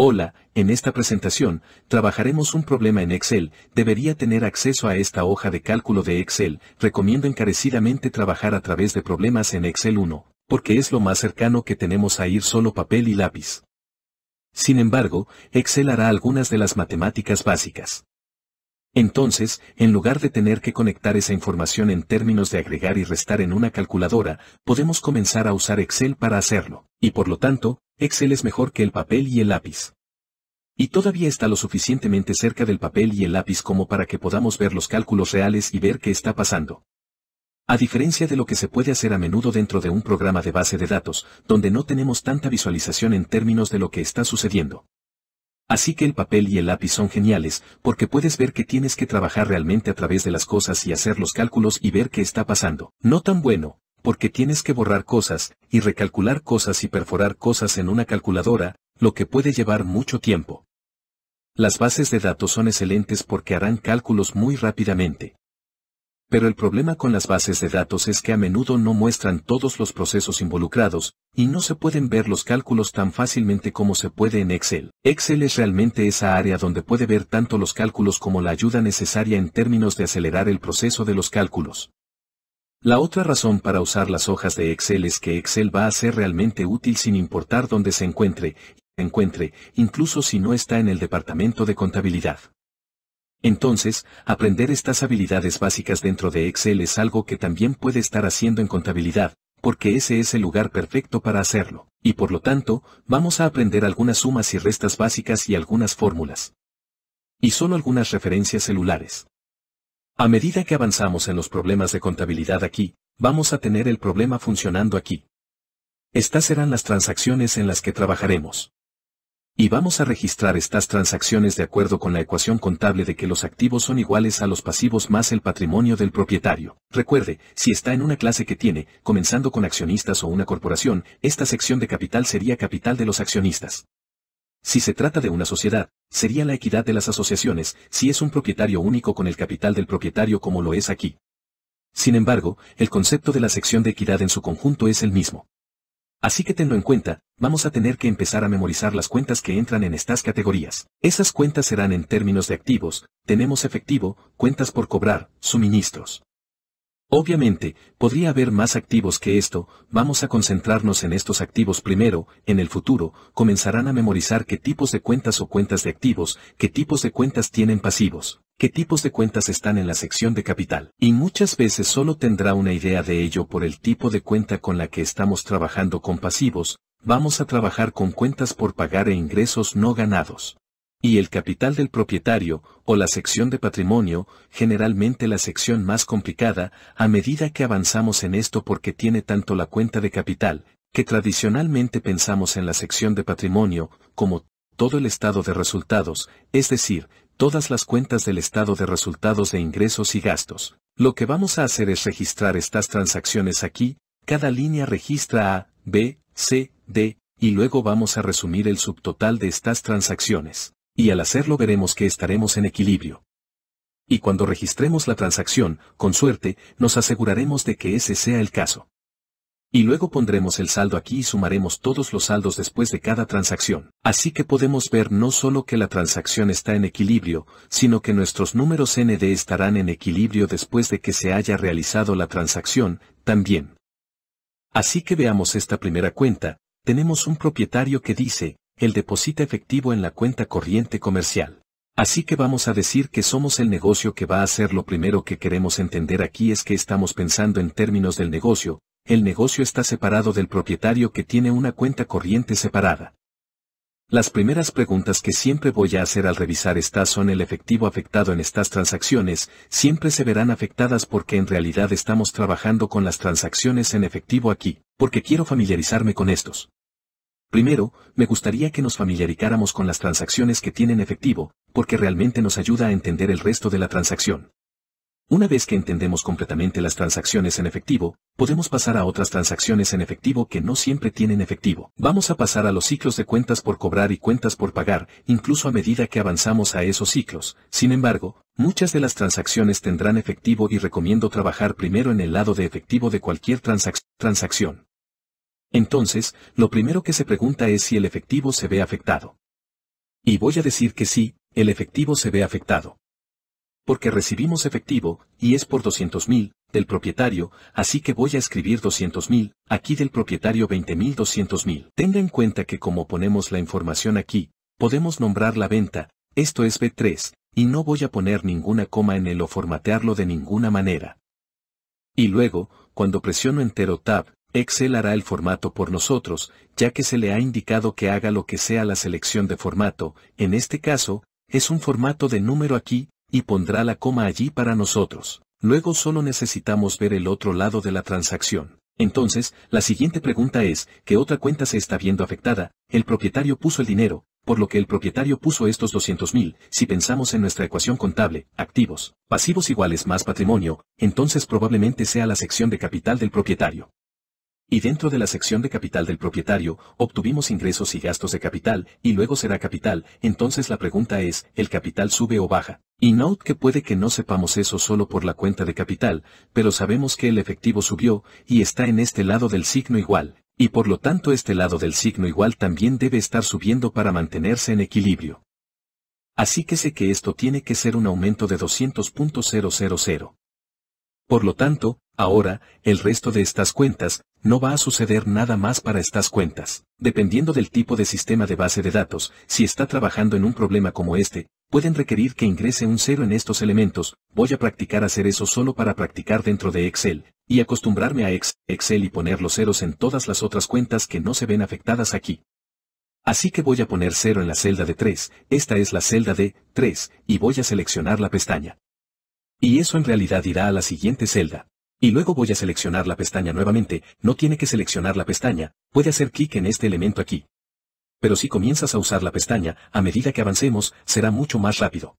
Hola, en esta presentación, trabajaremos un problema en Excel, debería tener acceso a esta hoja de cálculo de Excel, recomiendo encarecidamente trabajar a través de problemas en Excel 1, porque es lo más cercano que tenemos a ir solo papel y lápiz. Sin embargo, Excel hará algunas de las matemáticas básicas. Entonces, en lugar de tener que conectar esa información en términos de agregar y restar en una calculadora, podemos comenzar a usar Excel para hacerlo, y por lo tanto, Excel es mejor que el papel y el lápiz. Y todavía está lo suficientemente cerca del papel y el lápiz como para que podamos ver los cálculos reales y ver qué está pasando. A diferencia de lo que se puede hacer a menudo dentro de un programa de base de datos, donde no tenemos tanta visualización en términos de lo que está sucediendo. Así que el papel y el lápiz son geniales, porque puedes ver que tienes que trabajar realmente a través de las cosas y hacer los cálculos y ver qué está pasando. No tan bueno, porque tienes que borrar cosas, y recalcular cosas y perforar cosas en una calculadora, lo que puede llevar mucho tiempo. Las bases de datos son excelentes porque harán cálculos muy rápidamente. Pero el problema con las bases de datos es que a menudo no muestran todos los procesos involucrados, y no se pueden ver los cálculos tan fácilmente como se puede en Excel. Excel es realmente esa área donde puede ver tanto los cálculos como la ayuda necesaria en términos de acelerar el proceso de los cálculos. La otra razón para usar las hojas de Excel es que Excel va a ser realmente útil sin importar dónde se encuentre, encuentre, incluso si no está en el departamento de contabilidad. Entonces, aprender estas habilidades básicas dentro de Excel es algo que también puede estar haciendo en contabilidad, porque ese es el lugar perfecto para hacerlo, y por lo tanto, vamos a aprender algunas sumas y restas básicas y algunas fórmulas. Y solo algunas referencias celulares. A medida que avanzamos en los problemas de contabilidad aquí, vamos a tener el problema funcionando aquí. Estas serán las transacciones en las que trabajaremos. Y vamos a registrar estas transacciones de acuerdo con la ecuación contable de que los activos son iguales a los pasivos más el patrimonio del propietario. Recuerde, si está en una clase que tiene, comenzando con accionistas o una corporación, esta sección de capital sería capital de los accionistas. Si se trata de una sociedad, sería la equidad de las asociaciones si es un propietario único con el capital del propietario como lo es aquí. Sin embargo, el concepto de la sección de equidad en su conjunto es el mismo. Así que tenlo en cuenta, vamos a tener que empezar a memorizar las cuentas que entran en estas categorías. Esas cuentas serán en términos de activos, tenemos efectivo, cuentas por cobrar, suministros. Obviamente, podría haber más activos que esto, vamos a concentrarnos en estos activos primero, en el futuro, comenzarán a memorizar qué tipos de cuentas o cuentas de activos, qué tipos de cuentas tienen pasivos, qué tipos de cuentas están en la sección de capital. Y muchas veces solo tendrá una idea de ello por el tipo de cuenta con la que estamos trabajando con pasivos, vamos a trabajar con cuentas por pagar e ingresos no ganados y el capital del propietario, o la sección de patrimonio, generalmente la sección más complicada, a medida que avanzamos en esto porque tiene tanto la cuenta de capital, que tradicionalmente pensamos en la sección de patrimonio, como todo el estado de resultados, es decir, todas las cuentas del estado de resultados de ingresos y gastos. Lo que vamos a hacer es registrar estas transacciones aquí, cada línea registra A, B, C, D, y luego vamos a resumir el subtotal de estas transacciones y al hacerlo veremos que estaremos en equilibrio. Y cuando registremos la transacción, con suerte, nos aseguraremos de que ese sea el caso. Y luego pondremos el saldo aquí y sumaremos todos los saldos después de cada transacción. Así que podemos ver no solo que la transacción está en equilibrio, sino que nuestros números ND estarán en equilibrio después de que se haya realizado la transacción, también. Así que veamos esta primera cuenta, tenemos un propietario que dice, el depósito efectivo en la cuenta corriente comercial. Así que vamos a decir que somos el negocio que va a ser lo primero que queremos entender aquí es que estamos pensando en términos del negocio, el negocio está separado del propietario que tiene una cuenta corriente separada. Las primeras preguntas que siempre voy a hacer al revisar estas son el efectivo afectado en estas transacciones, siempre se verán afectadas porque en realidad estamos trabajando con las transacciones en efectivo aquí, porque quiero familiarizarme con estos. Primero, me gustaría que nos familiaricáramos con las transacciones que tienen efectivo, porque realmente nos ayuda a entender el resto de la transacción. Una vez que entendemos completamente las transacciones en efectivo, podemos pasar a otras transacciones en efectivo que no siempre tienen efectivo. Vamos a pasar a los ciclos de cuentas por cobrar y cuentas por pagar, incluso a medida que avanzamos a esos ciclos. Sin embargo, muchas de las transacciones tendrán efectivo y recomiendo trabajar primero en el lado de efectivo de cualquier transacción. Entonces, lo primero que se pregunta es si el efectivo se ve afectado. Y voy a decir que sí, el efectivo se ve afectado. Porque recibimos efectivo, y es por 200.000, del propietario, así que voy a escribir 200.000, aquí del propietario 20,200,000. Tenga en cuenta que como ponemos la información aquí, podemos nombrar la venta, esto es B3, y no voy a poner ninguna coma en él o formatearlo de ninguna manera. Y luego, cuando presiono entero Tab, Excel hará el formato por nosotros, ya que se le ha indicado que haga lo que sea la selección de formato, en este caso, es un formato de número aquí, y pondrá la coma allí para nosotros. Luego solo necesitamos ver el otro lado de la transacción. Entonces, la siguiente pregunta es, ¿qué otra cuenta se está viendo afectada? El propietario puso el dinero, por lo que el propietario puso estos 200.000, si pensamos en nuestra ecuación contable, activos, pasivos iguales más patrimonio, entonces probablemente sea la sección de capital del propietario. Y dentro de la sección de capital del propietario, obtuvimos ingresos y gastos de capital, y luego será capital, entonces la pregunta es, ¿el capital sube o baja? Y note que puede que no sepamos eso solo por la cuenta de capital, pero sabemos que el efectivo subió, y está en este lado del signo igual, y por lo tanto este lado del signo igual también debe estar subiendo para mantenerse en equilibrio. Así que sé que esto tiene que ser un aumento de 200.000. Por lo tanto, ahora, el resto de estas cuentas, no va a suceder nada más para estas cuentas. Dependiendo del tipo de sistema de base de datos, si está trabajando en un problema como este, pueden requerir que ingrese un cero en estos elementos, voy a practicar hacer eso solo para practicar dentro de Excel, y acostumbrarme a Excel y poner los ceros en todas las otras cuentas que no se ven afectadas aquí. Así que voy a poner cero en la celda de 3, esta es la celda de 3, y voy a seleccionar la pestaña. Y eso en realidad irá a la siguiente celda. Y luego voy a seleccionar la pestaña nuevamente, no tiene que seleccionar la pestaña, puede hacer clic en este elemento aquí. Pero si comienzas a usar la pestaña, a medida que avancemos, será mucho más rápido.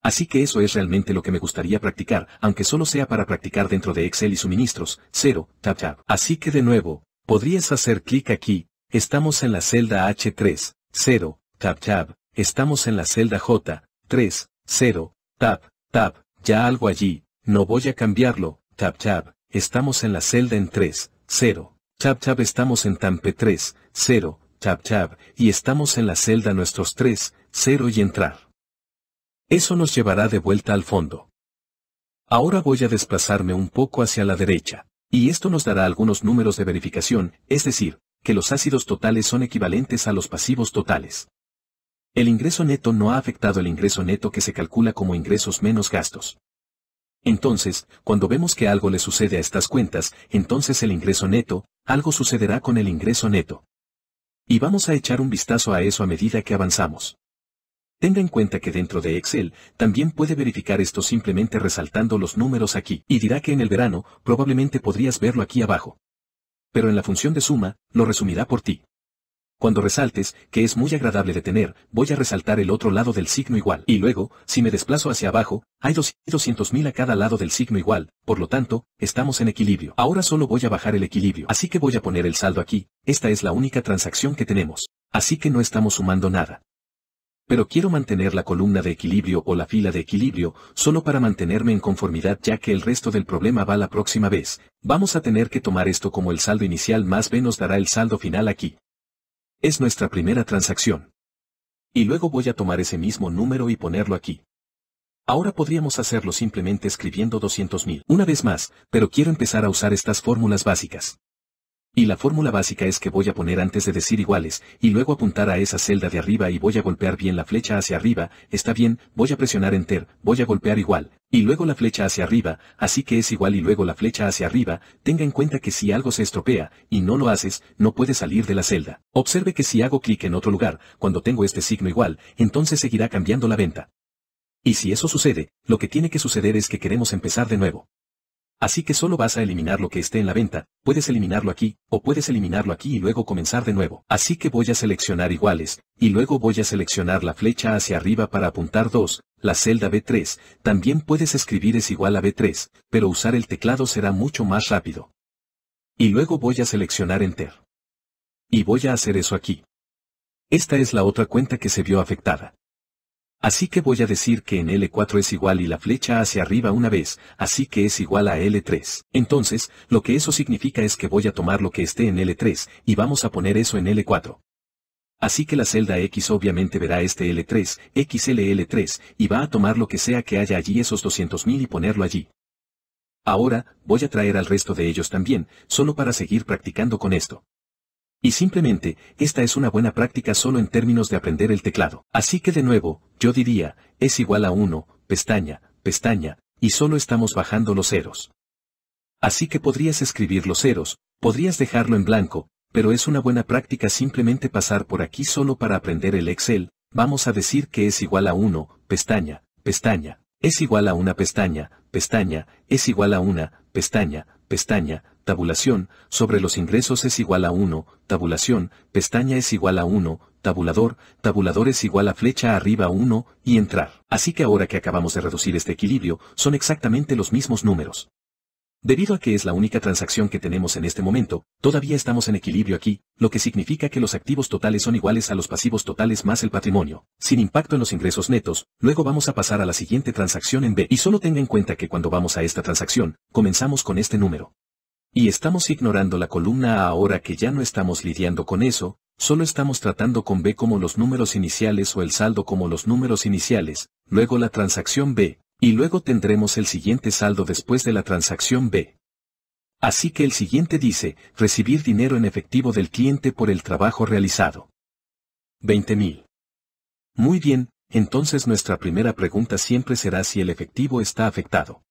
Así que eso es realmente lo que me gustaría practicar, aunque solo sea para practicar dentro de Excel y suministros, 0, tap tap. Así que de nuevo, podrías hacer clic aquí, estamos en la celda H3, 0, tap tap, estamos en la celda J, 3, 0, tap, tap, ya algo allí, no voy a cambiarlo, Chap Chap, estamos en la celda en 3, 0. Chap Chap estamos en Tampe 3, 0. Chap Chap, y estamos en la celda nuestros 3, 0 y entrar. Eso nos llevará de vuelta al fondo. Ahora voy a desplazarme un poco hacia la derecha, y esto nos dará algunos números de verificación, es decir, que los ácidos totales son equivalentes a los pasivos totales. El ingreso neto no ha afectado el ingreso neto que se calcula como ingresos menos gastos. Entonces, cuando vemos que algo le sucede a estas cuentas, entonces el ingreso neto, algo sucederá con el ingreso neto. Y vamos a echar un vistazo a eso a medida que avanzamos. Tenga en cuenta que dentro de Excel también puede verificar esto simplemente resaltando los números aquí, y dirá que en el verano probablemente podrías verlo aquí abajo. Pero en la función de suma, lo resumirá por ti. Cuando resaltes, que es muy agradable de tener, voy a resaltar el otro lado del signo igual. Y luego, si me desplazo hacia abajo, hay 200.000 a cada lado del signo igual, por lo tanto, estamos en equilibrio. Ahora solo voy a bajar el equilibrio, así que voy a poner el saldo aquí, esta es la única transacción que tenemos. Así que no estamos sumando nada. Pero quiero mantener la columna de equilibrio o la fila de equilibrio, solo para mantenerme en conformidad ya que el resto del problema va la próxima vez. Vamos a tener que tomar esto como el saldo inicial más B nos dará el saldo final aquí. Es nuestra primera transacción. Y luego voy a tomar ese mismo número y ponerlo aquí. Ahora podríamos hacerlo simplemente escribiendo 200.000 una vez más, pero quiero empezar a usar estas fórmulas básicas. Y la fórmula básica es que voy a poner antes de decir iguales, y luego apuntar a esa celda de arriba y voy a golpear bien la flecha hacia arriba, está bien, voy a presionar enter, voy a golpear igual, y luego la flecha hacia arriba, así que es igual y luego la flecha hacia arriba, tenga en cuenta que si algo se estropea, y no lo haces, no puede salir de la celda. Observe que si hago clic en otro lugar, cuando tengo este signo igual, entonces seguirá cambiando la venta. Y si eso sucede, lo que tiene que suceder es que queremos empezar de nuevo. Así que solo vas a eliminar lo que esté en la venta, puedes eliminarlo aquí, o puedes eliminarlo aquí y luego comenzar de nuevo. Así que voy a seleccionar iguales, y luego voy a seleccionar la flecha hacia arriba para apuntar 2, la celda B3, también puedes escribir es igual a B3, pero usar el teclado será mucho más rápido. Y luego voy a seleccionar Enter. Y voy a hacer eso aquí. Esta es la otra cuenta que se vio afectada. Así que voy a decir que en L4 es igual y la flecha hacia arriba una vez, así que es igual a L3. Entonces, lo que eso significa es que voy a tomar lo que esté en L3, y vamos a poner eso en L4. Así que la celda X obviamente verá este L3, XLL3, y va a tomar lo que sea que haya allí esos 200.000 y ponerlo allí. Ahora, voy a traer al resto de ellos también, solo para seguir practicando con esto. Y simplemente, esta es una buena práctica solo en términos de aprender el teclado. Así que de nuevo, yo diría, es igual a 1, pestaña, pestaña, y solo estamos bajando los ceros. Así que podrías escribir los ceros, podrías dejarlo en blanco, pero es una buena práctica simplemente pasar por aquí solo para aprender el Excel, vamos a decir que es igual a 1, pestaña, pestaña, es igual a una pestaña, pestaña, es igual a una, pestaña, pestaña, tabulación, sobre los ingresos es igual a 1, tabulación, pestaña es igual a 1, tabulador, tabulador es igual a flecha arriba 1, y entrar. Así que ahora que acabamos de reducir este equilibrio, son exactamente los mismos números. Debido a que es la única transacción que tenemos en este momento, todavía estamos en equilibrio aquí, lo que significa que los activos totales son iguales a los pasivos totales más el patrimonio, sin impacto en los ingresos netos, luego vamos a pasar a la siguiente transacción en B y solo tenga en cuenta que cuando vamos a esta transacción, comenzamos con este número. Y estamos ignorando la columna A ahora que ya no estamos lidiando con eso, solo estamos tratando con B como los números iniciales o el saldo como los números iniciales, luego la transacción B, y luego tendremos el siguiente saldo después de la transacción B. Así que el siguiente dice, recibir dinero en efectivo del cliente por el trabajo realizado. 20.000. Muy bien, entonces nuestra primera pregunta siempre será si el efectivo está afectado.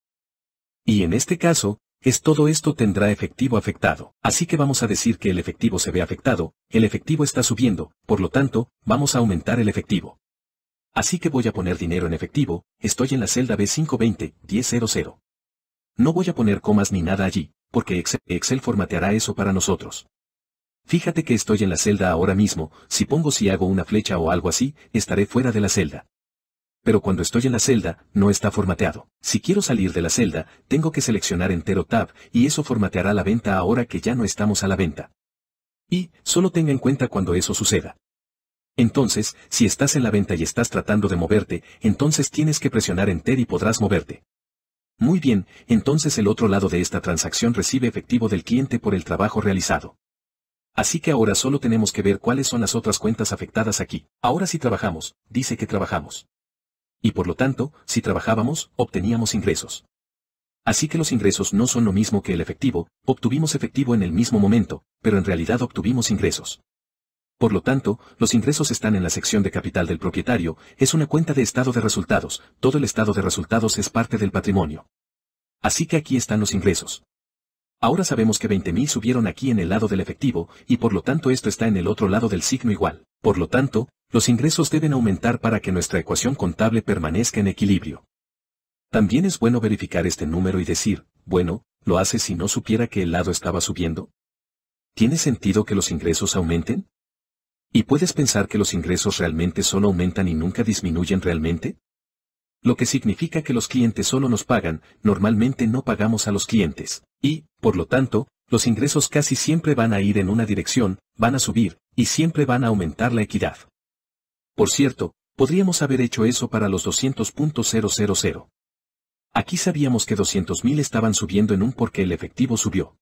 Y en este caso, es todo esto tendrá efectivo afectado. Así que vamos a decir que el efectivo se ve afectado, el efectivo está subiendo, por lo tanto, vamos a aumentar el efectivo. Así que voy a poner dinero en efectivo, estoy en la celda B520-1000. No voy a poner comas ni nada allí, porque Excel, formateará eso para nosotros. Fíjate que estoy en la celda ahora mismo, si pongo si hago una flecha o algo así, estaré fuera de la celda. Pero cuando estoy en la celda, no está formateado. Si quiero salir de la celda, tengo que seleccionar entero tab, y eso formateará la venta ahora que ya no estamos a la venta. Y, solo tenga en cuenta cuando eso suceda. Entonces, si estás en la venta y estás tratando de moverte, entonces tienes que presionar Enter y podrás moverte. Muy bien, entonces el otro lado de esta transacción recibe efectivo del cliente por el trabajo realizado. Así que ahora solo tenemos que ver cuáles son las otras cuentas afectadas aquí. Ahora si trabajamos, dice que trabajamos. Y por lo tanto, si trabajábamos, obteníamos ingresos. Así que los ingresos no son lo mismo que el efectivo, obtuvimos efectivo en el mismo momento, pero en realidad obtuvimos ingresos. Por lo tanto, los ingresos están en la sección de capital del propietario, es una cuenta de estado de resultados, todo el estado de resultados es parte del patrimonio. Así que aquí están los ingresos. Ahora sabemos que 20.000 subieron aquí en el lado del efectivo, y por lo tanto esto está en el otro lado del signo igual. Por lo tanto, los ingresos deben aumentar para que nuestra ecuación contable permanezca en equilibrio. También es bueno verificar este número y decir, bueno, ¿lo hace si no supiera que el lado estaba subiendo? ¿Tiene sentido que los ingresos aumenten? ¿Y puedes pensar que los ingresos realmente solo aumentan y nunca disminuyen realmente? Lo que significa que los clientes solo nos pagan, normalmente no pagamos a los clientes, y, por lo tanto, los ingresos casi siempre van a ir en una dirección, van a subir, y siempre van a aumentar la equidad. Por cierto, podríamos haber hecho eso para los 200.000. Aquí sabíamos que 200.000 estaban subiendo en un porque el efectivo subió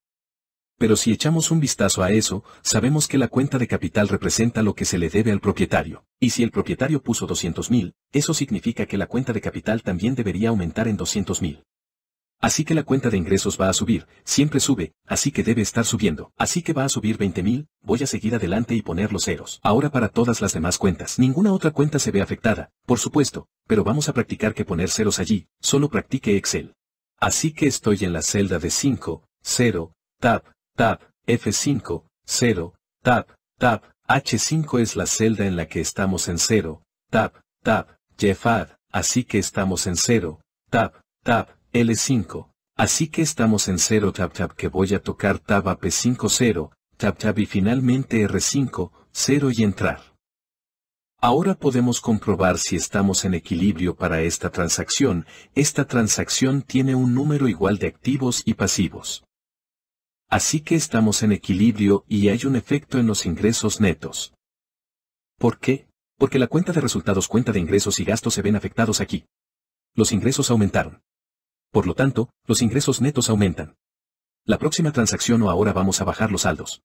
pero si echamos un vistazo a eso, sabemos que la cuenta de capital representa lo que se le debe al propietario. Y si el propietario puso 200.000, eso significa que la cuenta de capital también debería aumentar en 200.000. Así que la cuenta de ingresos va a subir, siempre sube, así que debe estar subiendo. Así que va a subir 20.000, voy a seguir adelante y poner los ceros. Ahora para todas las demás cuentas. Ninguna otra cuenta se ve afectada, por supuesto, pero vamos a practicar que poner ceros allí, solo practique Excel. Así que estoy en la celda de 5, 0, tab, tab, F5, 0, tab, tab, H5 es la celda en la que estamos en 0, tab, tab, Jeffad, así que estamos en 0, tab, tab, L5, así que estamos en 0 tab tab que voy a tocar tab P5 0, tab tab y finalmente R5, 0 y entrar. Ahora podemos comprobar si estamos en equilibrio para esta transacción, esta transacción tiene un número igual de activos y pasivos. Así que estamos en equilibrio y hay un efecto en los ingresos netos. ¿Por qué? Porque la cuenta de resultados cuenta de ingresos y gastos se ven afectados aquí. Los ingresos aumentaron. Por lo tanto, los ingresos netos aumentan. La próxima transacción o ahora vamos a bajar los saldos.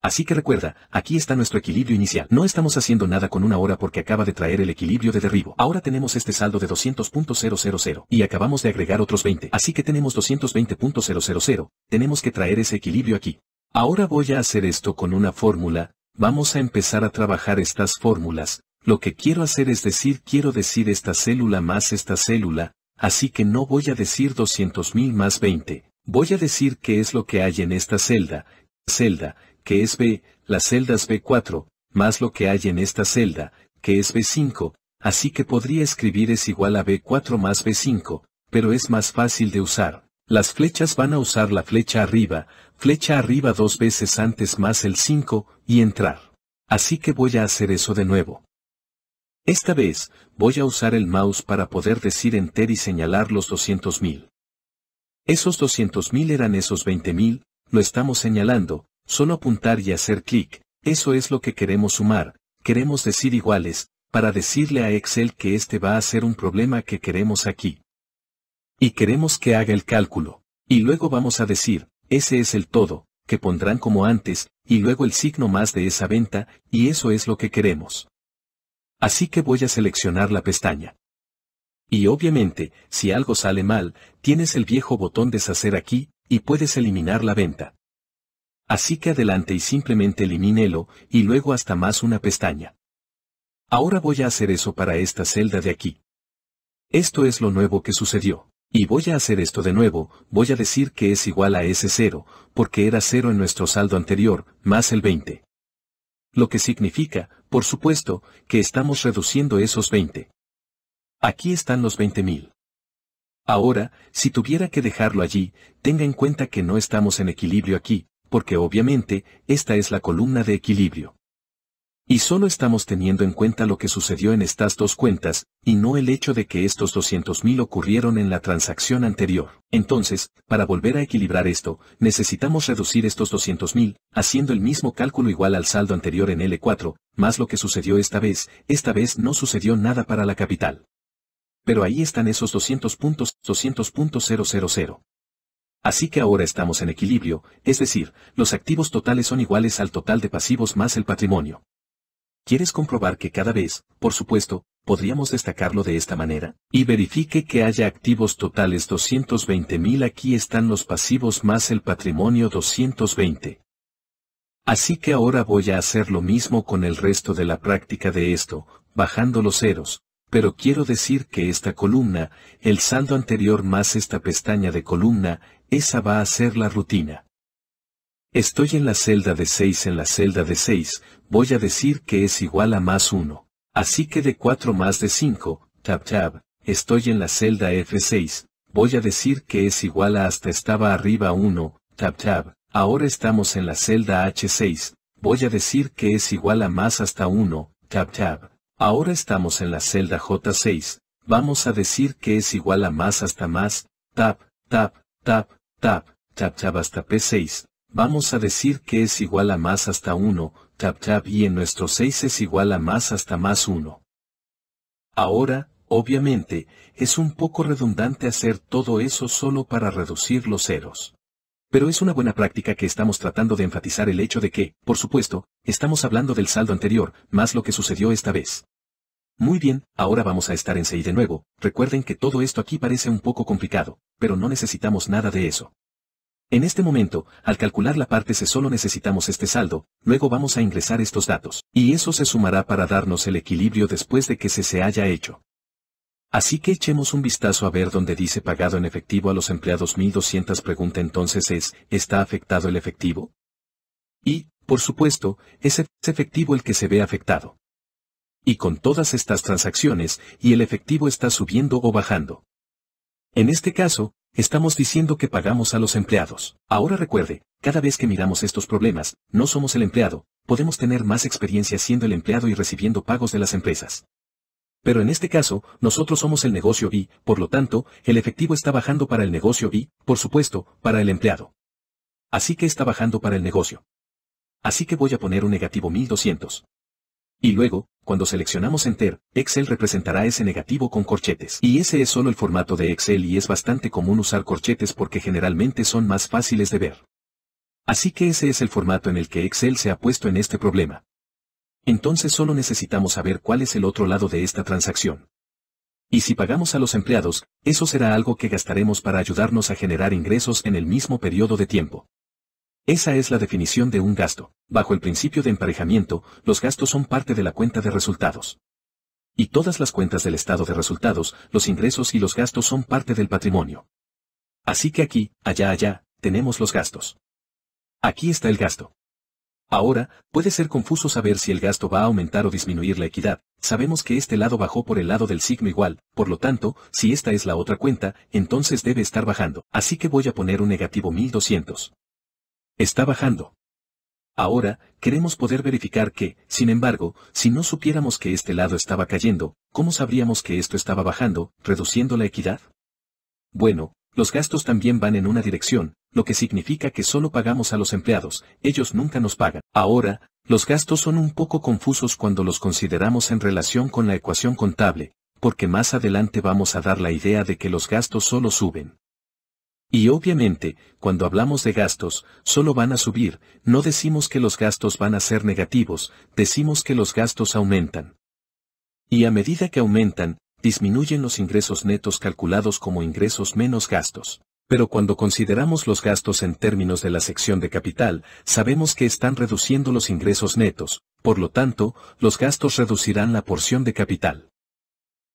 Así que recuerda, aquí está nuestro equilibrio inicial. No estamos haciendo nada con una hora porque acaba de traer el equilibrio de derribo. Ahora tenemos este saldo de 200.000 y acabamos de agregar otros 20. Así que tenemos 220.000. Tenemos que traer ese equilibrio aquí. Ahora voy a hacer esto con una fórmula. Vamos a empezar a trabajar estas fórmulas. Lo que quiero hacer es decir, quiero decir esta célula más esta célula, así que no voy a decir 200.000 más 20. Voy a decir qué es lo que hay en esta celda, celda, que es B, las celdas B4, más lo que hay en esta celda, que es B5, así que podría escribir es igual a B4 más B5, pero es más fácil de usar. Las flechas van a usar la flecha arriba, flecha arriba dos veces antes más el 5, y entrar. Así que voy a hacer eso de nuevo. Esta vez, voy a usar el mouse para poder decir enter y señalar los 200.000. Esos 200.000 eran esos 20.000, lo estamos señalando, Solo apuntar y hacer clic, eso es lo que queremos sumar, queremos decir iguales, para decirle a Excel que este va a ser un problema que queremos aquí. Y queremos que haga el cálculo. Y luego vamos a decir, ese es el todo, que pondrán como antes, y luego el signo más de esa venta, y eso es lo que queremos. Así que voy a seleccionar la pestaña. Y obviamente, si algo sale mal, tienes el viejo botón deshacer aquí, y puedes eliminar la venta. Así que adelante y simplemente elimínelo, y luego hasta más una pestaña. Ahora voy a hacer eso para esta celda de aquí. Esto es lo nuevo que sucedió. Y voy a hacer esto de nuevo, voy a decir que es igual a ese 0 porque era 0 en nuestro saldo anterior, más el 20. Lo que significa, por supuesto, que estamos reduciendo esos 20. Aquí están los 20.000. Ahora, si tuviera que dejarlo allí, tenga en cuenta que no estamos en equilibrio aquí, porque obviamente, esta es la columna de equilibrio. Y solo estamos teniendo en cuenta lo que sucedió en estas dos cuentas, y no el hecho de que estos 200.000 ocurrieron en la transacción anterior. Entonces, para volver a equilibrar esto, necesitamos reducir estos 200.000, haciendo el mismo cálculo igual al saldo anterior en L4, más lo que sucedió esta vez, esta vez no sucedió nada para la capital. Pero ahí están esos 200 puntos, 200.000. Así que ahora estamos en equilibrio, es decir, los activos totales son iguales al total de pasivos más el patrimonio. ¿Quieres comprobar que cada vez, por supuesto, podríamos destacarlo de esta manera? Y verifique que haya activos totales 220.000 aquí están los pasivos más el patrimonio 220. Así que ahora voy a hacer lo mismo con el resto de la práctica de esto, bajando los ceros, pero quiero decir que esta columna, el saldo anterior más esta pestaña de columna, esa va a ser la rutina. Estoy en la celda de 6 en la celda de 6, voy a decir que es igual a más 1. Así que de 4 más de 5, tap tap, estoy en la celda F6, voy a decir que es igual a hasta estaba arriba 1, tap tap. ahora estamos en la celda H6, voy a decir que es igual a más hasta 1, tap tap. ahora estamos en la celda J6, vamos a decir que es igual a más hasta más, tap, tap, tap, tab, tab tab hasta P6, vamos a decir que es igual a más hasta 1, tab tab y en nuestro 6 es igual a más hasta más 1. Ahora, obviamente, es un poco redundante hacer todo eso solo para reducir los ceros. Pero es una buena práctica que estamos tratando de enfatizar el hecho de que, por supuesto, estamos hablando del saldo anterior, más lo que sucedió esta vez. Muy bien, ahora vamos a estar en CI de nuevo, recuerden que todo esto aquí parece un poco complicado, pero no necesitamos nada de eso. En este momento, al calcular la parte C solo necesitamos este saldo, luego vamos a ingresar estos datos, y eso se sumará para darnos el equilibrio después de que se se haya hecho. Así que echemos un vistazo a ver donde dice pagado en efectivo a los empleados 1200 pregunta entonces es, ¿está afectado el efectivo? Y, por supuesto, es efectivo el que se ve afectado y con todas estas transacciones, y el efectivo está subiendo o bajando. En este caso, estamos diciendo que pagamos a los empleados. Ahora recuerde, cada vez que miramos estos problemas, no somos el empleado, podemos tener más experiencia siendo el empleado y recibiendo pagos de las empresas. Pero en este caso, nosotros somos el negocio y, por lo tanto, el efectivo está bajando para el negocio y, por supuesto, para el empleado. Así que está bajando para el negocio. Así que voy a poner un negativo 1200. Y luego, cuando seleccionamos Enter, Excel representará ese negativo con corchetes. Y ese es solo el formato de Excel y es bastante común usar corchetes porque generalmente son más fáciles de ver. Así que ese es el formato en el que Excel se ha puesto en este problema. Entonces solo necesitamos saber cuál es el otro lado de esta transacción. Y si pagamos a los empleados, eso será algo que gastaremos para ayudarnos a generar ingresos en el mismo periodo de tiempo. Esa es la definición de un gasto. Bajo el principio de emparejamiento, los gastos son parte de la cuenta de resultados. Y todas las cuentas del estado de resultados, los ingresos y los gastos son parte del patrimonio. Así que aquí, allá, allá, tenemos los gastos. Aquí está el gasto. Ahora, puede ser confuso saber si el gasto va a aumentar o disminuir la equidad. Sabemos que este lado bajó por el lado del signo igual, por lo tanto, si esta es la otra cuenta, entonces debe estar bajando. Así que voy a poner un negativo 1200. Está bajando. Ahora, queremos poder verificar que, sin embargo, si no supiéramos que este lado estaba cayendo, ¿cómo sabríamos que esto estaba bajando, reduciendo la equidad? Bueno, los gastos también van en una dirección, lo que significa que solo pagamos a los empleados, ellos nunca nos pagan. Ahora, los gastos son un poco confusos cuando los consideramos en relación con la ecuación contable, porque más adelante vamos a dar la idea de que los gastos solo suben. Y obviamente, cuando hablamos de gastos, solo van a subir, no decimos que los gastos van a ser negativos, decimos que los gastos aumentan. Y a medida que aumentan, disminuyen los ingresos netos calculados como ingresos menos gastos. Pero cuando consideramos los gastos en términos de la sección de capital, sabemos que están reduciendo los ingresos netos, por lo tanto, los gastos reducirán la porción de capital.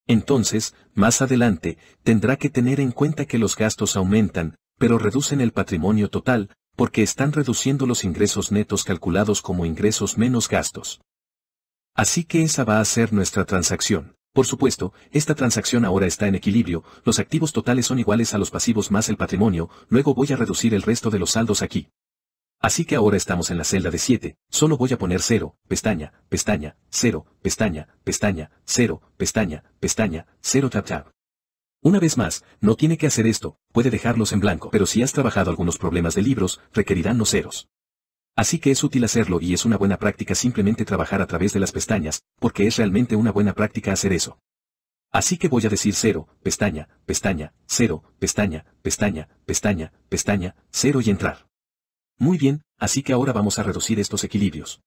Entonces, más adelante, tendrá que tener en cuenta que los gastos aumentan, pero reducen el patrimonio total, porque están reduciendo los ingresos netos calculados como ingresos menos gastos. Así que esa va a ser nuestra transacción. Por supuesto, esta transacción ahora está en equilibrio, los activos totales son iguales a los pasivos más el patrimonio, luego voy a reducir el resto de los saldos aquí. Así que ahora estamos en la celda de 7, solo voy a poner 0, pestaña, pestaña, 0, pestaña, pestaña, 0, pestaña, pestaña, 0 tap tap. Una vez más, no tiene que hacer esto, puede dejarlos en blanco, pero si has trabajado algunos problemas de libros, requerirán los ceros. Así que es útil hacerlo y es una buena práctica simplemente trabajar a través de las pestañas, porque es realmente una buena práctica hacer eso. Así que voy a decir 0, pestaña, pestaña, 0, pestaña, pestaña, pestaña, pestaña, 0 y entrar. Muy bien, así que ahora vamos a reducir estos equilibrios.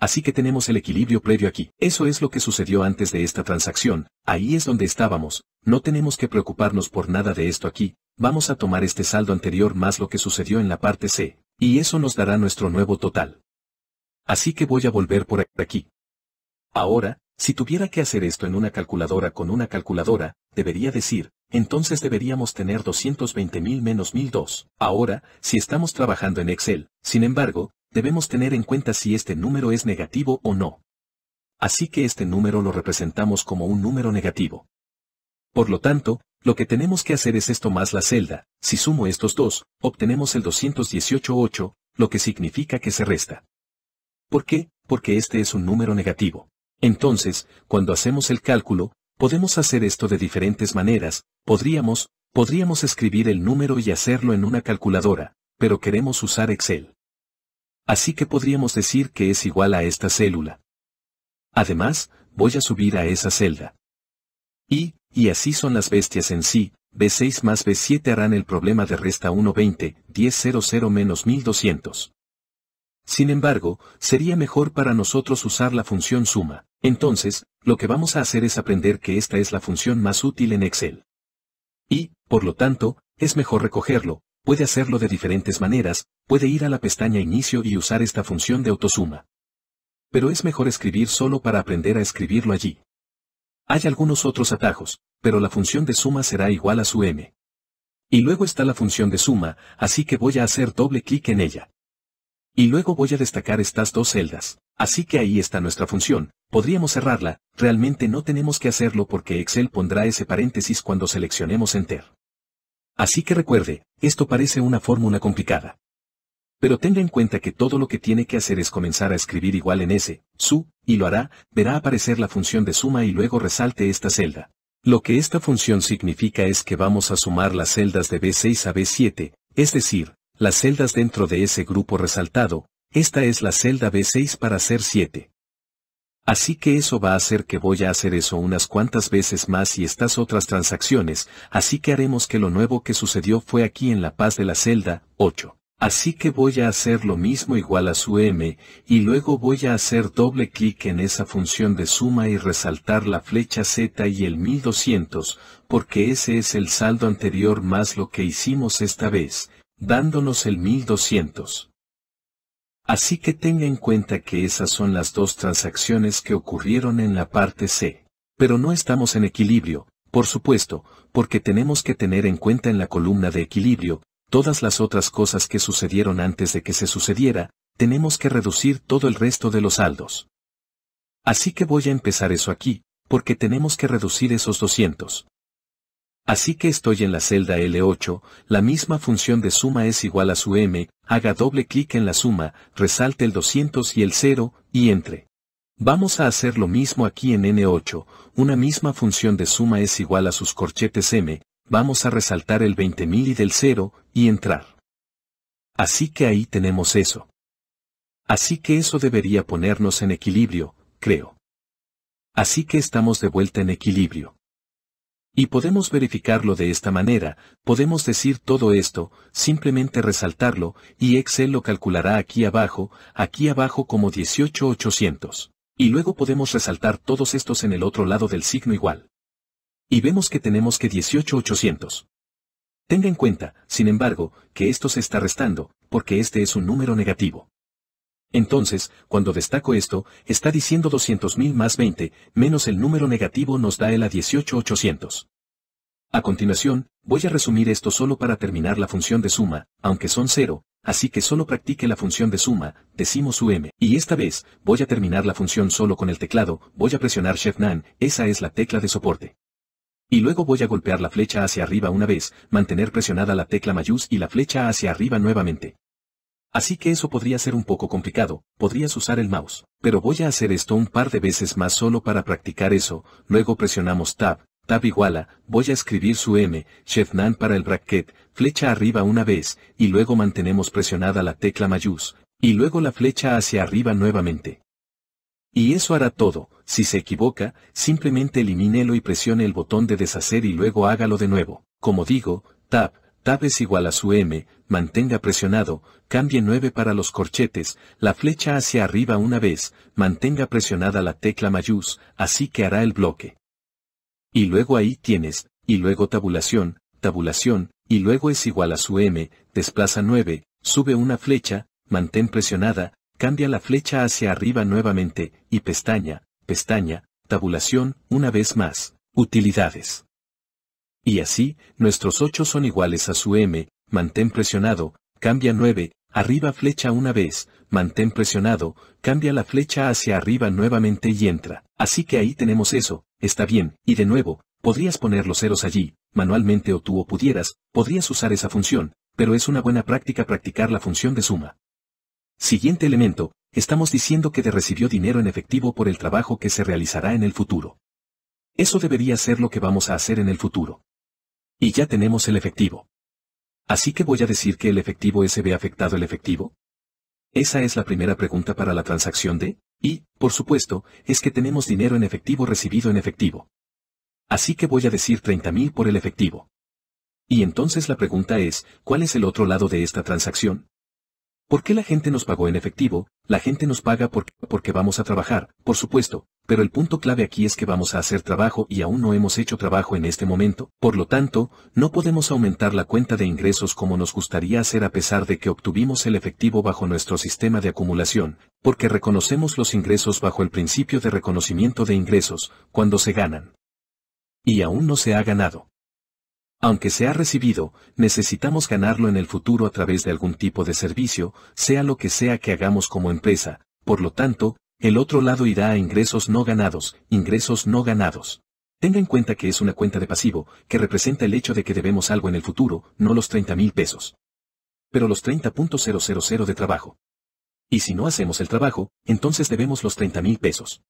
Así que tenemos el equilibrio previo aquí. Eso es lo que sucedió antes de esta transacción, ahí es donde estábamos, no tenemos que preocuparnos por nada de esto aquí, vamos a tomar este saldo anterior más lo que sucedió en la parte C, y eso nos dará nuestro nuevo total. Así que voy a volver por aquí. Ahora, si tuviera que hacer esto en una calculadora con una calculadora, debería decir, entonces deberíamos tener 220.000 menos 1.002. Ahora, si estamos trabajando en Excel, sin embargo, debemos tener en cuenta si este número es negativo o no. Así que este número lo representamos como un número negativo. Por lo tanto, lo que tenemos que hacer es esto más la celda, si sumo estos dos, obtenemos el 218.8, lo que significa que se resta. ¿Por qué? Porque este es un número negativo. Entonces, cuando hacemos el cálculo, Podemos hacer esto de diferentes maneras, podríamos, podríamos escribir el número y hacerlo en una calculadora, pero queremos usar Excel. Así que podríamos decir que es igual a esta célula. Además, voy a subir a esa celda. Y, y así son las bestias en sí, B6 más B7 harán el problema de resta 120, 1000 menos 1200. Sin embargo, sería mejor para nosotros usar la función suma. Entonces, lo que vamos a hacer es aprender que esta es la función más útil en Excel. Y, por lo tanto, es mejor recogerlo, puede hacerlo de diferentes maneras, puede ir a la pestaña Inicio y usar esta función de autosuma. Pero es mejor escribir solo para aprender a escribirlo allí. Hay algunos otros atajos, pero la función de suma será igual a su m. Y luego está la función de suma, así que voy a hacer doble clic en ella. Y luego voy a destacar estas dos celdas. Así que ahí está nuestra función. Podríamos cerrarla, realmente no tenemos que hacerlo porque Excel pondrá ese paréntesis cuando seleccionemos Enter. Así que recuerde, esto parece una fórmula complicada. Pero tenga en cuenta que todo lo que tiene que hacer es comenzar a escribir igual en S, su, y lo hará, verá aparecer la función de suma y luego resalte esta celda. Lo que esta función significa es que vamos a sumar las celdas de B6 a B7, es decir, las celdas dentro de ese grupo resaltado, esta es la celda B6 para hacer 7. Así que eso va a hacer que voy a hacer eso unas cuantas veces más y estas otras transacciones, así que haremos que lo nuevo que sucedió fue aquí en la paz de la celda, 8. Así que voy a hacer lo mismo igual a su m, y luego voy a hacer doble clic en esa función de suma y resaltar la flecha z y el 1200, porque ese es el saldo anterior más lo que hicimos esta vez, dándonos el 1200. Así que tenga en cuenta que esas son las dos transacciones que ocurrieron en la parte C. Pero no estamos en equilibrio, por supuesto, porque tenemos que tener en cuenta en la columna de equilibrio, todas las otras cosas que sucedieron antes de que se sucediera, tenemos que reducir todo el resto de los saldos. Así que voy a empezar eso aquí, porque tenemos que reducir esos 200. Así que estoy en la celda L8, la misma función de suma es igual a su m, haga doble clic en la suma, resalte el 200 y el 0, y entre. Vamos a hacer lo mismo aquí en N8, una misma función de suma es igual a sus corchetes m, vamos a resaltar el 20.000 y del 0, y entrar. Así que ahí tenemos eso. Así que eso debería ponernos en equilibrio, creo. Así que estamos de vuelta en equilibrio. Y podemos verificarlo de esta manera, podemos decir todo esto, simplemente resaltarlo, y Excel lo calculará aquí abajo, aquí abajo como 18800. Y luego podemos resaltar todos estos en el otro lado del signo igual. Y vemos que tenemos que 18800. Tenga en cuenta, sin embargo, que esto se está restando, porque este es un número negativo. Entonces, cuando destaco esto, está diciendo 200.000 más 20, menos el número negativo nos da el a 18,800. A continuación, voy a resumir esto solo para terminar la función de suma, aunque son cero, así que solo practique la función de suma, decimos m. Y esta vez, voy a terminar la función solo con el teclado, voy a presionar chef esa es la tecla de soporte. Y luego voy a golpear la flecha hacia arriba una vez, mantener presionada la tecla mayús y la flecha hacia arriba nuevamente. Así que eso podría ser un poco complicado, podrías usar el mouse, pero voy a hacer esto un par de veces más solo para practicar eso, luego presionamos Tab, Tab iguala, voy a escribir su M, Chefnan para el bracket, flecha arriba una vez, y luego mantenemos presionada la tecla mayús, y luego la flecha hacia arriba nuevamente. Y eso hará todo, si se equivoca, simplemente elimínelo y presione el botón de deshacer y luego hágalo de nuevo. Como digo, Tab, tab es igual a su M, mantenga presionado, cambie 9 para los corchetes, la flecha hacia arriba una vez, mantenga presionada la tecla mayús, así que hará el bloque. Y luego ahí tienes, y luego tabulación, tabulación, y luego es igual a su M, desplaza 9, sube una flecha, mantén presionada, cambia la flecha hacia arriba nuevamente, y pestaña, pestaña, tabulación, una vez más, utilidades. Y así, nuestros 8 son iguales a su m, mantén presionado, cambia 9, arriba flecha una vez, mantén presionado, cambia la flecha hacia arriba nuevamente y entra. Así que ahí tenemos eso, está bien, y de nuevo, podrías poner los ceros allí, manualmente o tú o pudieras, podrías usar esa función, pero es una buena práctica practicar la función de suma. Siguiente elemento, estamos diciendo que de recibió dinero en efectivo por el trabajo que se realizará en el futuro. Eso debería ser lo que vamos a hacer en el futuro. Y ya tenemos el efectivo. Así que voy a decir que el efectivo se ve afectado el efectivo. Esa es la primera pregunta para la transacción de, y, por supuesto, es que tenemos dinero en efectivo recibido en efectivo. Así que voy a decir 30.000 por el efectivo. Y entonces la pregunta es, ¿cuál es el otro lado de esta transacción? ¿Por qué la gente nos pagó en efectivo? La gente nos paga porque vamos a trabajar, por supuesto, pero el punto clave aquí es que vamos a hacer trabajo y aún no hemos hecho trabajo en este momento, por lo tanto, no podemos aumentar la cuenta de ingresos como nos gustaría hacer a pesar de que obtuvimos el efectivo bajo nuestro sistema de acumulación, porque reconocemos los ingresos bajo el principio de reconocimiento de ingresos, cuando se ganan. Y aún no se ha ganado. Aunque se ha recibido, necesitamos ganarlo en el futuro a través de algún tipo de servicio, sea lo que sea que hagamos como empresa, por lo tanto, el otro lado irá a ingresos no ganados, ingresos no ganados. Tenga en cuenta que es una cuenta de pasivo, que representa el hecho de que debemos algo en el futuro, no los 30 mil pesos. Pero los 30.000 de trabajo. Y si no hacemos el trabajo, entonces debemos los 30 mil pesos.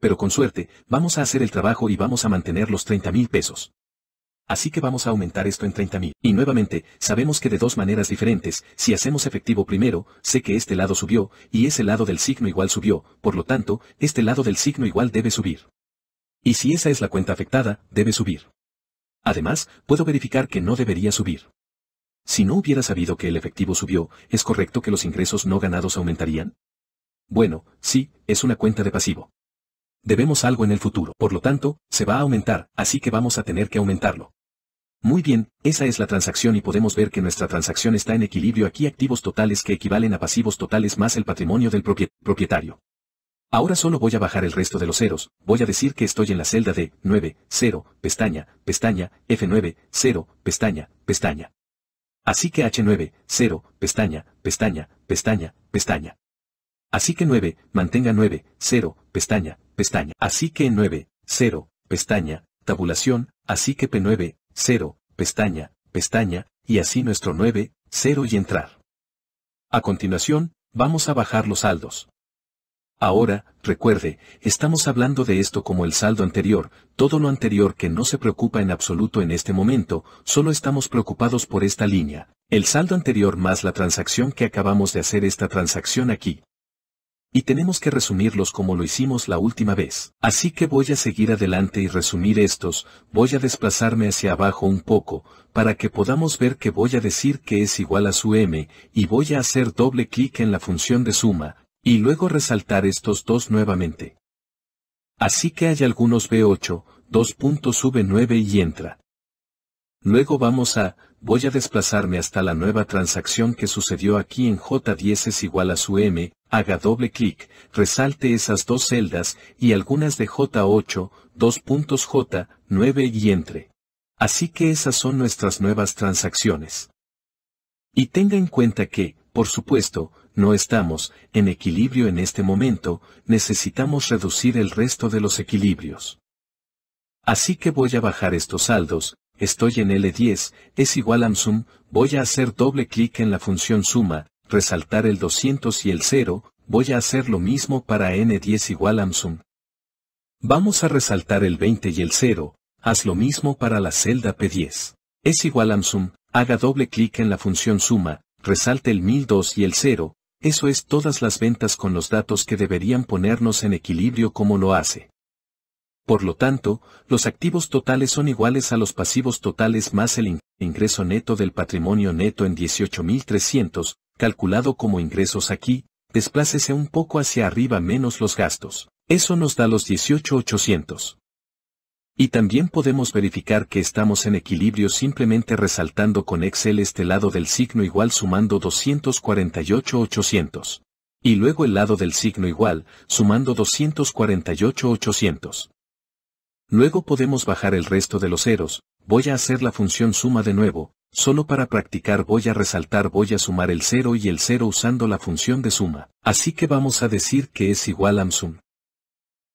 Pero con suerte, vamos a hacer el trabajo y vamos a mantener los 30 mil pesos. Así que vamos a aumentar esto en 30.000. Y nuevamente, sabemos que de dos maneras diferentes, si hacemos efectivo primero, sé que este lado subió, y ese lado del signo igual subió, por lo tanto, este lado del signo igual debe subir. Y si esa es la cuenta afectada, debe subir. Además, puedo verificar que no debería subir. Si no hubiera sabido que el efectivo subió, ¿es correcto que los ingresos no ganados aumentarían? Bueno, sí, es una cuenta de pasivo. Debemos algo en el futuro, por lo tanto, se va a aumentar, así que vamos a tener que aumentarlo. Muy bien, esa es la transacción y podemos ver que nuestra transacción está en equilibrio aquí activos totales que equivalen a pasivos totales más el patrimonio del propietario. Ahora solo voy a bajar el resto de los ceros, voy a decir que estoy en la celda de 9, 0, pestaña, pestaña, F9, 0, pestaña, pestaña. Así que H9, 0, pestaña, pestaña, pestaña, pestaña. Así que 9, mantenga 9, 0, pestaña, pestaña. Así que 9, 0, pestaña, tabulación, así que P9, 0, pestaña, pestaña, y así nuestro 9, 0 y entrar. A continuación, vamos a bajar los saldos. Ahora, recuerde, estamos hablando de esto como el saldo anterior, todo lo anterior que no se preocupa en absoluto en este momento, solo estamos preocupados por esta línea, el saldo anterior más la transacción que acabamos de hacer esta transacción aquí y tenemos que resumirlos como lo hicimos la última vez. Así que voy a seguir adelante y resumir estos, voy a desplazarme hacia abajo un poco, para que podamos ver que voy a decir que es igual a su m, y voy a hacer doble clic en la función de suma, y luego resaltar estos dos nuevamente. Así que hay algunos B8, 2v 9 y entra. Luego vamos a voy a desplazarme hasta la nueva transacción que sucedió aquí en J10 es igual a su M, haga doble clic, resalte esas dos celdas y algunas de J8, dos puntos J9 y entre. Así que esas son nuestras nuevas transacciones. Y tenga en cuenta que, por supuesto, no estamos en equilibrio en este momento, necesitamos reducir el resto de los equilibrios. Así que voy a bajar estos saldos, estoy en L10, es igual a AMSUM, voy a hacer doble clic en la función suma, resaltar el 200 y el 0, voy a hacer lo mismo para N10 igual a AMSUM. Vamos a resaltar el 20 y el 0, haz lo mismo para la celda P10. Es igual a AMSUM, haga doble clic en la función suma, resalte el 1002 y el 0, eso es todas las ventas con los datos que deberían ponernos en equilibrio como lo hace. Por lo tanto, los activos totales son iguales a los pasivos totales más el ingreso neto del patrimonio neto en 18.300, calculado como ingresos aquí, desplácese un poco hacia arriba menos los gastos. Eso nos da los 18.800. Y también podemos verificar que estamos en equilibrio simplemente resaltando con Excel este lado del signo igual sumando 248.800. Y luego el lado del signo igual, sumando 248.800. Luego podemos bajar el resto de los ceros, voy a hacer la función suma de nuevo, solo para practicar voy a resaltar voy a sumar el 0 y el 0 usando la función de suma, así que vamos a decir que es igual a sum.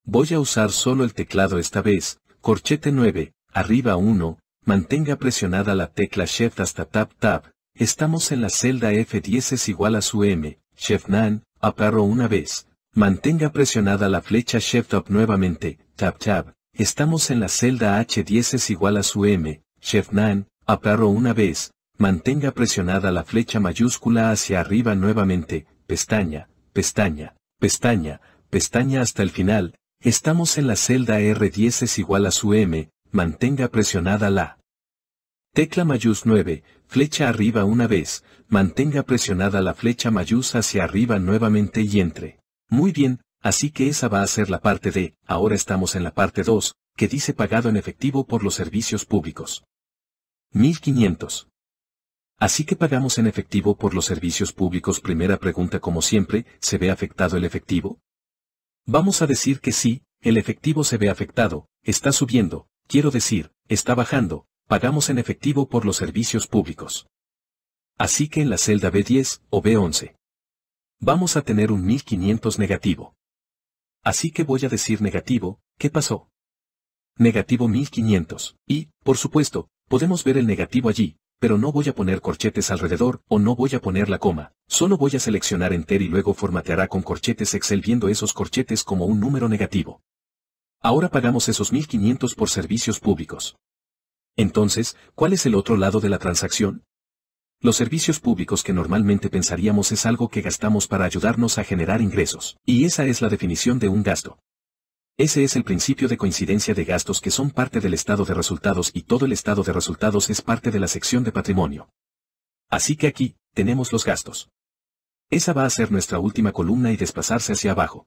Voy a usar solo el teclado esta vez, corchete 9, arriba 1, mantenga presionada la tecla Shift hasta tap tap. estamos en la celda F10 es igual a su M, Shift NAN, aparro una vez, mantenga presionada la flecha Shift Up nuevamente, tap tap. Estamos en la celda H10 es igual a su M, Shefnan, aparo una vez, mantenga presionada la flecha mayúscula hacia arriba nuevamente, pestaña, pestaña, pestaña, pestaña hasta el final, estamos en la celda R10 es igual a su M, mantenga presionada la tecla mayús 9, flecha arriba una vez, mantenga presionada la flecha mayús hacia arriba nuevamente y entre. Muy bien, Así que esa va a ser la parte de, ahora estamos en la parte 2, que dice pagado en efectivo por los servicios públicos. 1500. Así que pagamos en efectivo por los servicios públicos. Primera pregunta como siempre, ¿se ve afectado el efectivo? Vamos a decir que sí, el efectivo se ve afectado, está subiendo, quiero decir, está bajando, pagamos en efectivo por los servicios públicos. Así que en la celda B10 o B11. Vamos a tener un 1500 negativo así que voy a decir negativo, ¿qué pasó? Negativo 1500, y, por supuesto, podemos ver el negativo allí, pero no voy a poner corchetes alrededor o no voy a poner la coma, solo voy a seleccionar enter y luego formateará con corchetes Excel viendo esos corchetes como un número negativo. Ahora pagamos esos 1500 por servicios públicos. Entonces, ¿cuál es el otro lado de la transacción? Los servicios públicos que normalmente pensaríamos es algo que gastamos para ayudarnos a generar ingresos, y esa es la definición de un gasto. Ese es el principio de coincidencia de gastos que son parte del estado de resultados y todo el estado de resultados es parte de la sección de patrimonio. Así que aquí, tenemos los gastos. Esa va a ser nuestra última columna y desplazarse hacia abajo.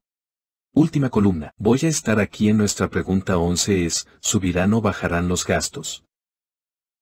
Última columna. Voy a estar aquí en nuestra pregunta 11 es, ¿subirán o bajarán los gastos?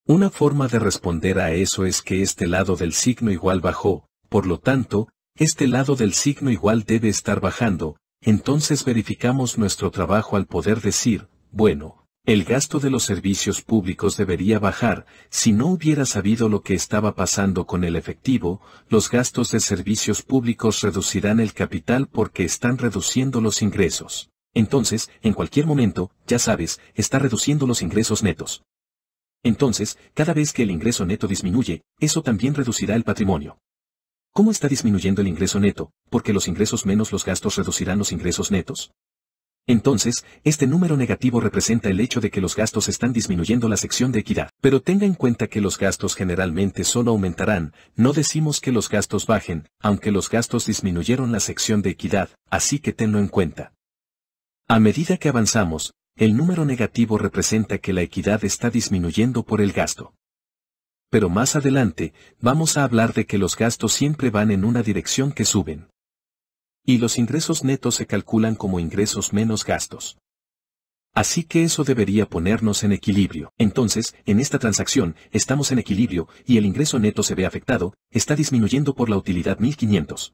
Una forma de responder a eso es que este lado del signo igual bajó, por lo tanto, este lado del signo igual debe estar bajando, entonces verificamos nuestro trabajo al poder decir, bueno, el gasto de los servicios públicos debería bajar, si no hubiera sabido lo que estaba pasando con el efectivo, los gastos de servicios públicos reducirán el capital porque están reduciendo los ingresos. Entonces, en cualquier momento, ya sabes, está reduciendo los ingresos netos. Entonces, cada vez que el ingreso neto disminuye, eso también reducirá el patrimonio. ¿Cómo está disminuyendo el ingreso neto? Porque los ingresos menos los gastos reducirán los ingresos netos. Entonces, este número negativo representa el hecho de que los gastos están disminuyendo la sección de equidad. Pero tenga en cuenta que los gastos generalmente solo aumentarán, no decimos que los gastos bajen, aunque los gastos disminuyeron la sección de equidad, así que tenlo en cuenta. A medida que avanzamos, el número negativo representa que la equidad está disminuyendo por el gasto. Pero más adelante, vamos a hablar de que los gastos siempre van en una dirección que suben. Y los ingresos netos se calculan como ingresos menos gastos. Así que eso debería ponernos en equilibrio. Entonces, en esta transacción, estamos en equilibrio, y el ingreso neto se ve afectado, está disminuyendo por la utilidad 1500.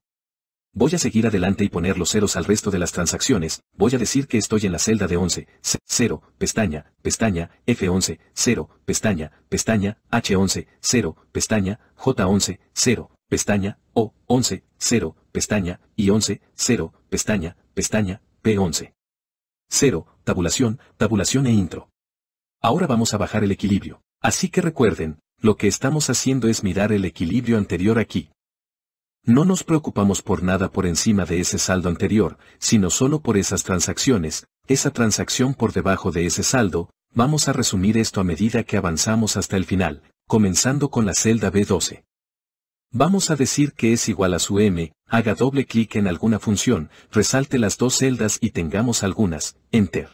Voy a seguir adelante y poner los ceros al resto de las transacciones, voy a decir que estoy en la celda de 11, 0, pestaña, pestaña, F11, 0, pestaña, pestaña, H11, 0, pestaña, J11, 0, pestaña, O11, 0, pestaña, I11, 0, pestaña, pestaña, P11. 0, tabulación, tabulación e intro. Ahora vamos a bajar el equilibrio. Así que recuerden, lo que estamos haciendo es mirar el equilibrio anterior aquí. No nos preocupamos por nada por encima de ese saldo anterior, sino solo por esas transacciones, esa transacción por debajo de ese saldo, vamos a resumir esto a medida que avanzamos hasta el final, comenzando con la celda B12. Vamos a decir que es igual a su m, haga doble clic en alguna función, resalte las dos celdas y tengamos algunas, enter.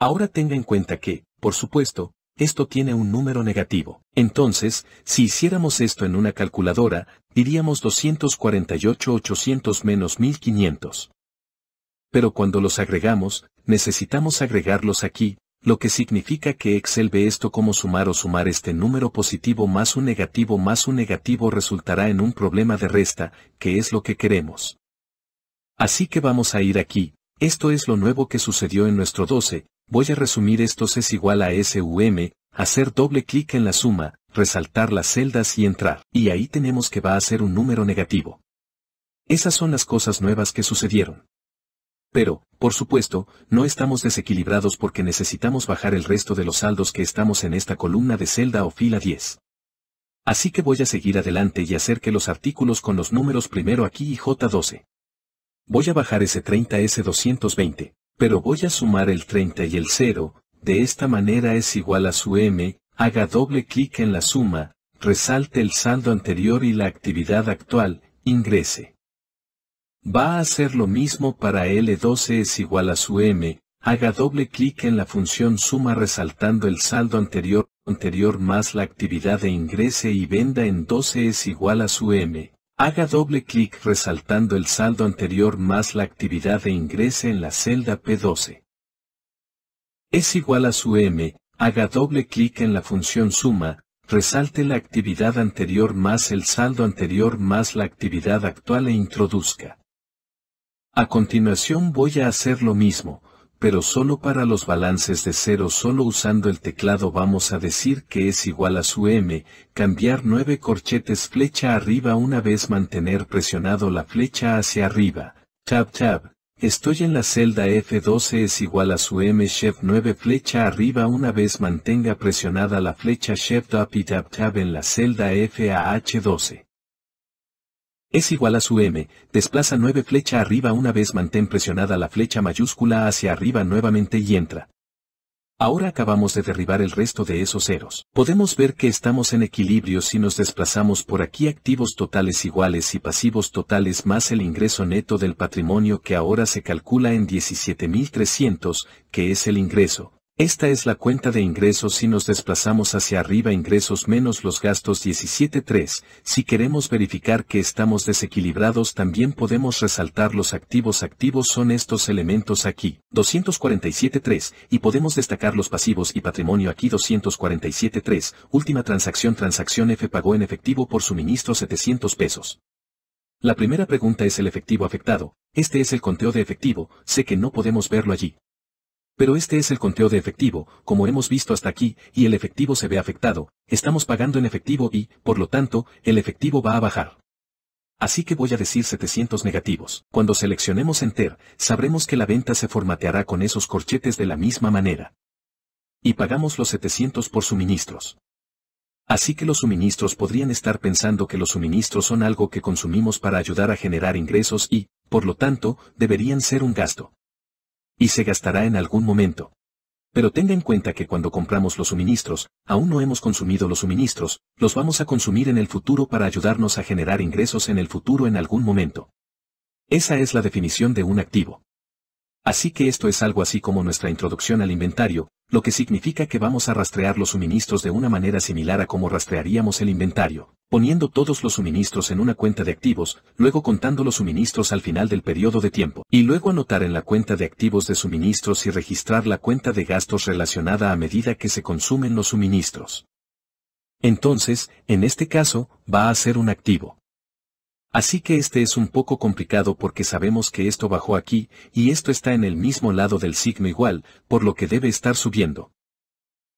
Ahora tenga en cuenta que, por supuesto, esto tiene un número negativo. Entonces, si hiciéramos esto en una calculadora, diríamos 248 800 menos 1500. Pero cuando los agregamos, necesitamos agregarlos aquí, lo que significa que Excel ve esto como sumar o sumar este número positivo más un negativo más un negativo resultará en un problema de resta, que es lo que queremos. Así que vamos a ir aquí, esto es lo nuevo que sucedió en nuestro 12, voy a resumir estos es igual a SUM, hacer doble clic en la suma, resaltar las celdas y entrar, y ahí tenemos que va a ser un número negativo. Esas son las cosas nuevas que sucedieron. Pero, por supuesto, no estamos desequilibrados porque necesitamos bajar el resto de los saldos que estamos en esta columna de celda o fila 10. Así que voy a seguir adelante y hacer que los artículos con los números primero aquí y J12. Voy a bajar S30 S220 pero voy a sumar el 30 y el 0, de esta manera es igual a su m, haga doble clic en la suma, resalte el saldo anterior y la actividad actual, ingrese. Va a hacer lo mismo para L12 es igual a su m, haga doble clic en la función suma resaltando el saldo anterior, anterior más la actividad de ingrese y venda en 12 es igual a su m. Haga doble clic resaltando el saldo anterior más la actividad e ingrese en la celda P12. Es igual a su M, haga doble clic en la función suma, resalte la actividad anterior más el saldo anterior más la actividad actual e introduzca. A continuación voy a hacer lo mismo, pero solo para los balances de cero solo usando el teclado vamos a decir que es igual a su M, cambiar 9 corchetes flecha arriba una vez mantener presionado la flecha hacia arriba, tab tab, estoy en la celda F12 es igual a su M chef 9 flecha arriba una vez mantenga presionada la flecha chef up y tab tab en la celda F h 12 es igual a su M, desplaza 9 flecha arriba una vez mantén presionada la flecha mayúscula hacia arriba nuevamente y entra. Ahora acabamos de derribar el resto de esos ceros. Podemos ver que estamos en equilibrio si nos desplazamos por aquí activos totales iguales y pasivos totales más el ingreso neto del patrimonio que ahora se calcula en 17.300, que es el ingreso, esta es la cuenta de ingresos si nos desplazamos hacia arriba ingresos menos los gastos 17.3. Si queremos verificar que estamos desequilibrados también podemos resaltar los activos activos son estos elementos aquí, 247.3, y podemos destacar los pasivos y patrimonio aquí 247.3, última transacción transacción F pagó en efectivo por suministro 700 pesos. La primera pregunta es el efectivo afectado, este es el conteo de efectivo, sé que no podemos verlo allí, pero este es el conteo de efectivo, como hemos visto hasta aquí, y el efectivo se ve afectado, estamos pagando en efectivo y, por lo tanto, el efectivo va a bajar. Así que voy a decir 700 negativos. Cuando seleccionemos Enter, sabremos que la venta se formateará con esos corchetes de la misma manera. Y pagamos los 700 por suministros. Así que los suministros podrían estar pensando que los suministros son algo que consumimos para ayudar a generar ingresos y, por lo tanto, deberían ser un gasto y se gastará en algún momento. Pero tenga en cuenta que cuando compramos los suministros, aún no hemos consumido los suministros, los vamos a consumir en el futuro para ayudarnos a generar ingresos en el futuro en algún momento. Esa es la definición de un activo. Así que esto es algo así como nuestra introducción al inventario, lo que significa que vamos a rastrear los suministros de una manera similar a como rastrearíamos el inventario, poniendo todos los suministros en una cuenta de activos, luego contando los suministros al final del periodo de tiempo, y luego anotar en la cuenta de activos de suministros y registrar la cuenta de gastos relacionada a medida que se consumen los suministros. Entonces, en este caso, va a ser un activo. Así que este es un poco complicado porque sabemos que esto bajó aquí, y esto está en el mismo lado del signo igual, por lo que debe estar subiendo.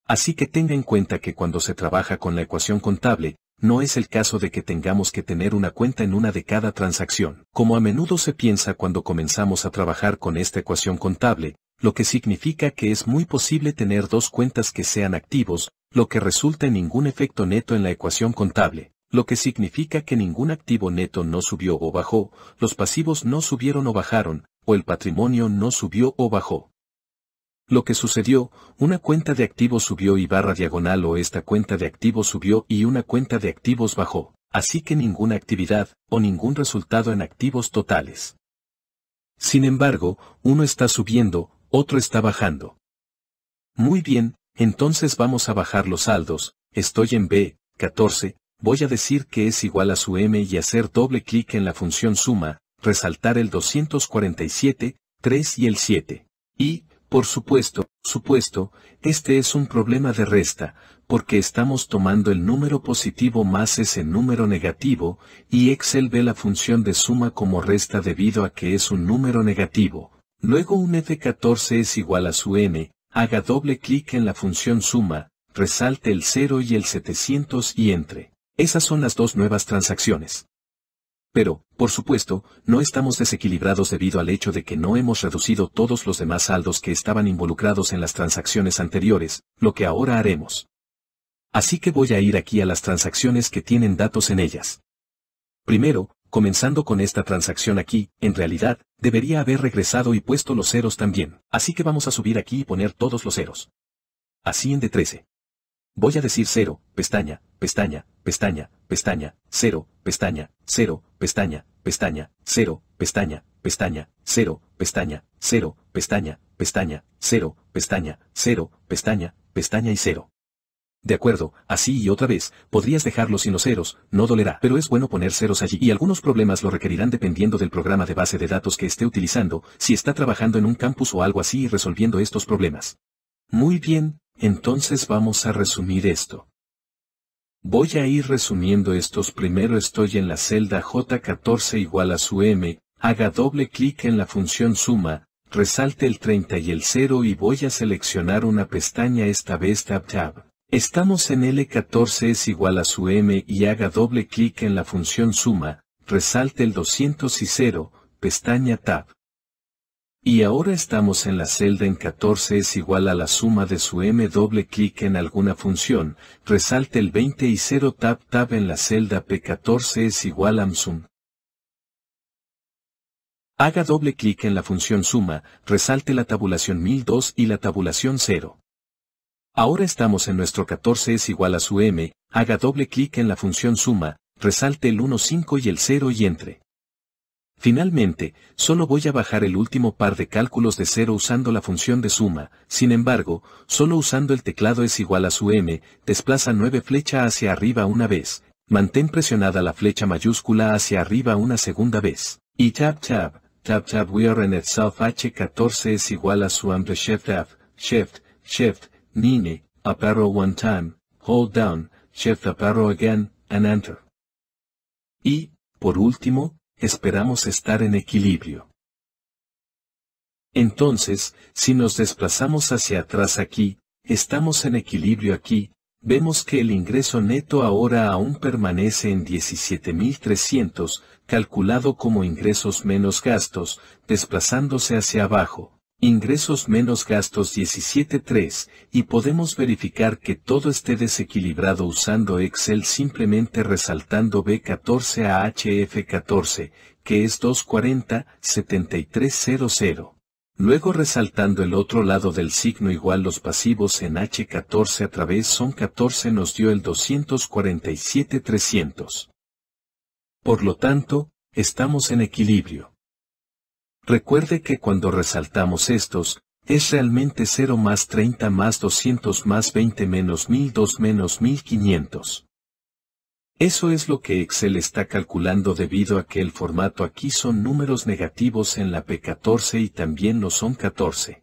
Así que tenga en cuenta que cuando se trabaja con la ecuación contable, no es el caso de que tengamos que tener una cuenta en una de cada transacción. Como a menudo se piensa cuando comenzamos a trabajar con esta ecuación contable, lo que significa que es muy posible tener dos cuentas que sean activos, lo que resulta en ningún efecto neto en la ecuación contable lo que significa que ningún activo neto no subió o bajó, los pasivos no subieron o bajaron, o el patrimonio no subió o bajó. Lo que sucedió, una cuenta de activos subió y barra diagonal o esta cuenta de activos subió y una cuenta de activos bajó, así que ninguna actividad, o ningún resultado en activos totales. Sin embargo, uno está subiendo, otro está bajando. Muy bien, entonces vamos a bajar los saldos, estoy en B, 14, voy a decir que es igual a su m y hacer doble clic en la función suma, resaltar el 247, 3 y el 7. Y, por supuesto, supuesto, este es un problema de resta, porque estamos tomando el número positivo más ese número negativo, y Excel ve la función de suma como resta debido a que es un número negativo. Luego un F14 es igual a su n, haga doble clic en la función suma, resalte el 0 y el 700 y entre. Esas son las dos nuevas transacciones. Pero, por supuesto, no estamos desequilibrados debido al hecho de que no hemos reducido todos los demás saldos que estaban involucrados en las transacciones anteriores, lo que ahora haremos. Así que voy a ir aquí a las transacciones que tienen datos en ellas. Primero, comenzando con esta transacción aquí, en realidad, debería haber regresado y puesto los ceros también, así que vamos a subir aquí y poner todos los ceros. Así en D13. Voy a decir 0, pestaña, pestaña, pestaña, pestaña, 0, pestaña, 0, pestaña, pestaña, 0, pestaña, pestaña, 0, pestaña, 0, pestaña, pestaña, 0, pestaña, 0, pestaña, pestaña y 0. De acuerdo, así y otra vez, podrías dejarlo sin los ceros, no dolerá, pero es bueno poner ceros allí y algunos problemas lo requerirán dependiendo del programa de base de datos que esté utilizando, si está trabajando en un campus o algo así y resolviendo estos problemas. Muy bien, entonces vamos a resumir esto. Voy a ir resumiendo estos primero estoy en la celda J14 igual a su M, haga doble clic en la función suma, resalte el 30 y el 0 y voy a seleccionar una pestaña esta vez tab tab. Estamos en L14 es igual a su M y haga doble clic en la función suma, resalte el 200 y 0, pestaña tab. Y ahora estamos en la celda en 14 es igual a la suma de su m doble clic en alguna función, resalte el 20 y 0 tab tab en la celda p14 es igual a msum. Haga doble clic en la función suma, resalte la tabulación 1002 y la tabulación 0. Ahora estamos en nuestro 14 es igual a su m, haga doble clic en la función suma, resalte el 15 y el 0 y entre. Finalmente, solo voy a bajar el último par de cálculos de cero usando la función de suma, sin embargo, solo usando el teclado es igual a su m, desplaza 9 flecha hacia arriba una vez, mantén presionada la flecha mayúscula hacia arriba una segunda vez, y tab tab, tab tab we are in itself h14 es igual a su amplio shift f, shift, shift, nine, up arrow one time, hold down, shift up arrow again, and enter. Y, por último, esperamos estar en equilibrio. Entonces, si nos desplazamos hacia atrás aquí, estamos en equilibrio aquí, vemos que el ingreso neto ahora aún permanece en 17.300, calculado como ingresos menos gastos, desplazándose hacia abajo, Ingresos menos gastos 17.3, y podemos verificar que todo esté desequilibrado usando Excel simplemente resaltando B14 a HF14, que es 240-7300. Luego resaltando el otro lado del signo igual los pasivos en H14 a través son 14 nos dio el 247.300. Por lo tanto, estamos en equilibrio. Recuerde que cuando resaltamos estos, es realmente 0 más 30 más 200 más 20 menos 1002 menos 1500. Eso es lo que Excel está calculando debido a que el formato aquí son números negativos en la P14 y también no son 14.